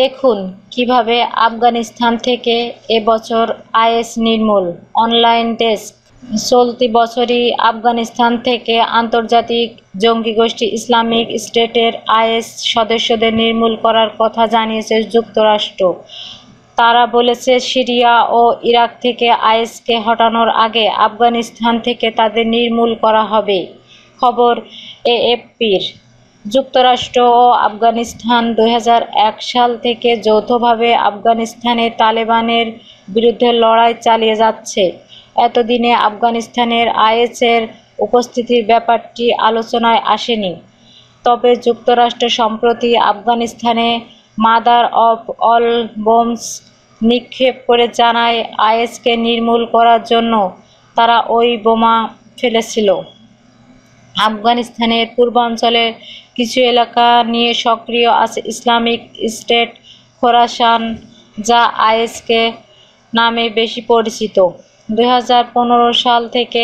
দেখুন কিভাবে আফগানিস্তান থেকে এবছর আইএস নির্মূল অনলাইন ডেস্ক চলতি বছরই আফগানিস্তান থেকে আন্তর্জাতিক জঙ্গি গোষ্ঠী ইসলামিক স্টেটের আইএস সদস্যদের নির্মূল করার কথা জানিয়েছে যুক্তরাষ্ট্র তারা বলেছে সিরিয়া ও ইরাক থেকে আইএসকে হটানোর আগে আফগানিস্তান থেকে তাদের নির্মূল করা হবে খবর এএফপির যুক্তরাষ্ট্র ও আফগানিস্তান দু সাল থেকে যৌথভাবে আফগানিস্তানে তালেবানের বিরুদ্ধে লড়াই চালিয়ে যাচ্ছে এতদিনে আফগানিস্তানের আইএসের উপস্থিতির ব্যাপারটি আলোচনায় আসেনি তবে যুক্তরাষ্ট্র সম্প্রতি আফগানিস্তানে মাদার অফ অল বোমস নিক্ষেপ করে জানায় আইএসকে নির্মূল করার জন্য তারা ওই বোমা ফেলেছিল আফগানিস্তানের পূর্বাঞ্চলের কিছু এলাকা নিয়ে সক্রিয় আছে ইসলামিক স্টেট খোরাসান যা আইএসকে নামে বেশি পরিচিত দুই সাল থেকে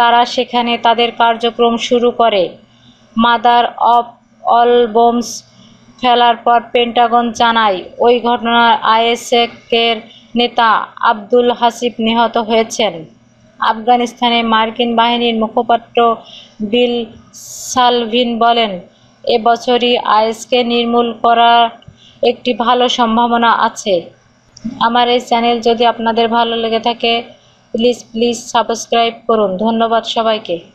তারা সেখানে তাদের কার্যক্রম শুরু করে মাদার অফ অল বোমস ফেলার পর পেন্টাগন জানায় ওই ঘটনার আইএসএকের নেতা আব্দুল হাসিব নিহত হয়েছেন আফগানিস্তানে মার্কিন বাহিনীর মুখপাত্র বিল সালভিন বলেন এবছরই আইএসকে নির্মূল করার একটি ভালো সম্ভাবনা আছে আমার এই চ্যানেল যদি আপনাদের ভালো লেগে থাকে প্লিজ প্লিজ সাবস্ক্রাইব করুন ধন্যবাদ সবাইকে